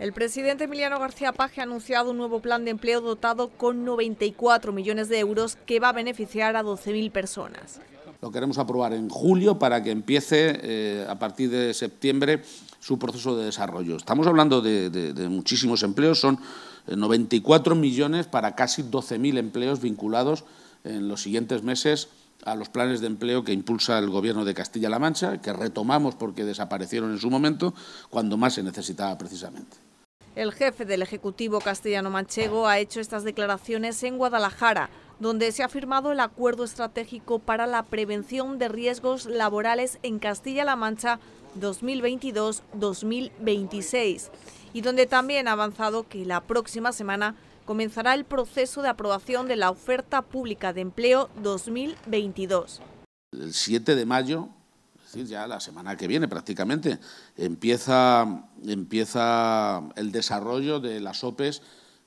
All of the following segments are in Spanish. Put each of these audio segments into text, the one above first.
El presidente Emiliano García Paje ha anunciado un nuevo plan de empleo dotado con 94 millones de euros que va a beneficiar a 12.000 personas. Lo queremos aprobar en julio para que empiece eh, a partir de septiembre su proceso de desarrollo. Estamos hablando de, de muchísimos empleos, son 94 eh, millones para casi 12.000 empleos vinculados en los siguientes meses a los planes de empleo que impulsa el Gobierno de Castilla-La Mancha, que retomamos porque desaparecieron en su momento, cuando más se necesitaba precisamente. El jefe del Ejecutivo castellano manchego ha hecho estas declaraciones en Guadalajara, donde se ha firmado el Acuerdo Estratégico para la Prevención de Riesgos Laborales en Castilla-La Mancha 2022-2026 y donde también ha avanzado que la próxima semana comenzará el proceso de aprobación de la oferta pública de empleo 2022. El 7 de mayo es decir, ya la semana que viene prácticamente, empieza, empieza el desarrollo de las OPEs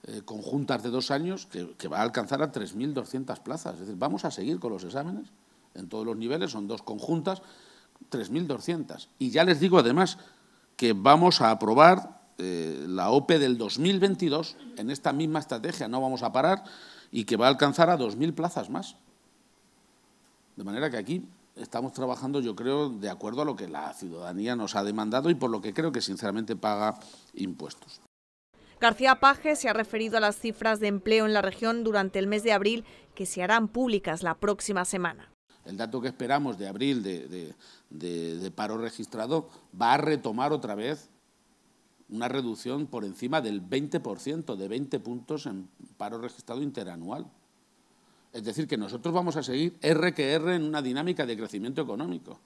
eh, conjuntas de dos años que, va a alcanzar a 3.200 plazas. Es decir, vamos a seguir con los exámenes en todos los niveles, son dos conjuntas, 3.200. Y ya les digo además que vamos a aprobar eh, la OPE del 2022 en esta misma estrategia, no vamos a parar, y que va a alcanzar a 2.000 plazas más. De manera que aquí estamos trabajando, yo creo, de acuerdo a lo que la ciudadanía nos ha demandado y por lo que creo que sinceramente paga impuestos. García Paje se ha referido a las cifras de empleo en la región durante el mes de abril que se harán públicas la próxima semana. El dato que esperamos de abril de, de paro registrado va a retomar otra vez una reducción por encima del 20%, de 20 puntos en paro registrado interanual. Es decir, que nosotros vamos a seguir R que R en una dinámica de crecimiento económico.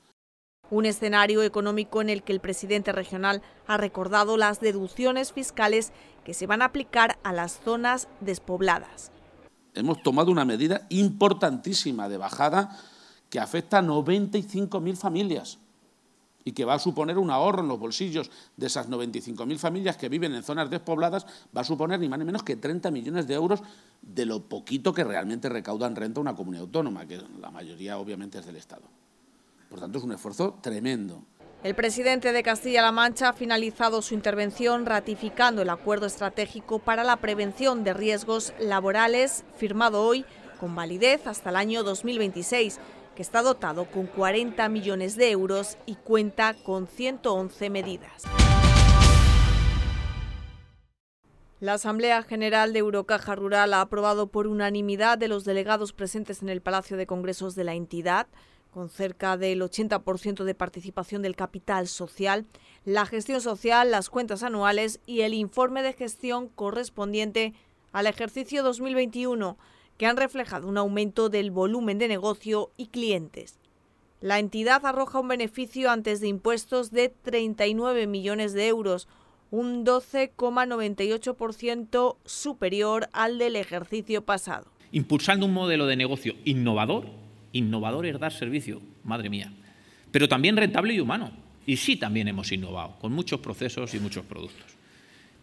Un escenario económico en el que el presidente regional ha recordado las deducciones fiscales que se van a aplicar a las zonas despobladas. Hemos tomado una medida importantísima de bajada que afecta a 95.000 familias y que va a suponer un ahorro en los bolsillos de esas 95.000 familias que viven en zonas despobladas, va a suponer ni más ni menos que 30 millones de euros de lo poquito que realmente recauda en renta una comunidad autónoma, que la mayoría obviamente es del Estado. Por tanto, es un esfuerzo tremendo. El presidente de Castilla-La Mancha ha finalizado su intervención ratificando el acuerdo estratégico para la prevención de riesgos laborales firmado hoy con validez hasta el año 2026, que está dotado con 40 millones de euros y cuenta con 111 medidas. La Asamblea General de Eurocaja Rural ha aprobado por unanimidad de los delegados presentes en el Palacio de Congresos de la entidad, con cerca del 80% de participación del capital social, la gestión social, las cuentas anuales y el informe de gestión correspondiente al ejercicio 2021 que han reflejado un aumento del volumen de negocio y clientes. La entidad arroja un beneficio antes de impuestos de 39 millones de euros, un 12,98% superior al del ejercicio pasado. Impulsando un modelo de negocio innovador, innovador es dar servicio, madre mía, pero también rentable y humano. Y sí también hemos innovado, con muchos procesos y muchos productos.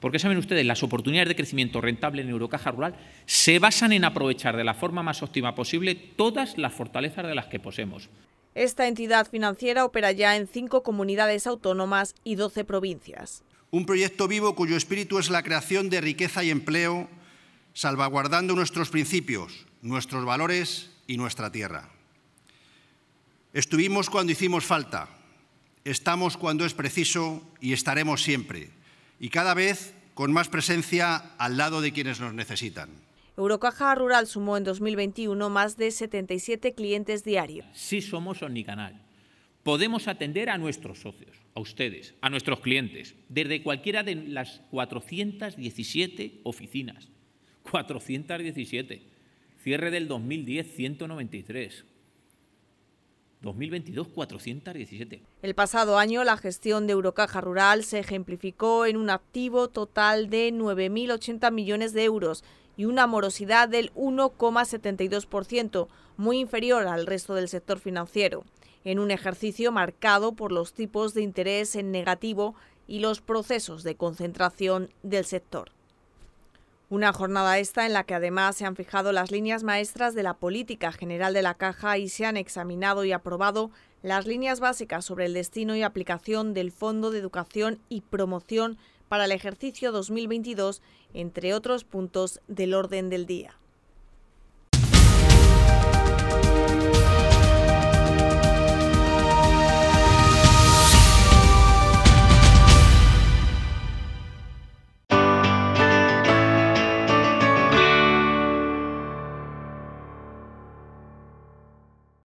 Porque saben ustedes, las oportunidades de crecimiento rentable en Eurocaja Rural se basan en aprovechar de la forma más óptima posible todas las fortalezas de las que poseemos. Esta entidad financiera opera ya en cinco comunidades autónomas y doce provincias. Un proyecto vivo cuyo espíritu es la creación de riqueza y empleo, salvaguardando nuestros principios, nuestros valores y nuestra tierra. Estuvimos cuando hicimos falta, estamos cuando es preciso y estaremos siempre y cada vez con más presencia al lado de quienes nos necesitan. Eurocaja Rural sumó en 2021 más de 77 clientes diarios. Sí somos omnicanal. Podemos atender a nuestros socios, a ustedes, a nuestros clientes, desde cualquiera de las 417 oficinas. 417. Cierre del 2010, 193. 2022 El pasado año la gestión de Eurocaja Rural se ejemplificó en un activo total de 9.080 millones de euros y una morosidad del 1,72%, muy inferior al resto del sector financiero, en un ejercicio marcado por los tipos de interés en negativo y los procesos de concentración del sector. Una jornada esta en la que además se han fijado las líneas maestras de la política general de la caja y se han examinado y aprobado las líneas básicas sobre el destino y aplicación del Fondo de Educación y Promoción para el ejercicio 2022, entre otros puntos del orden del día.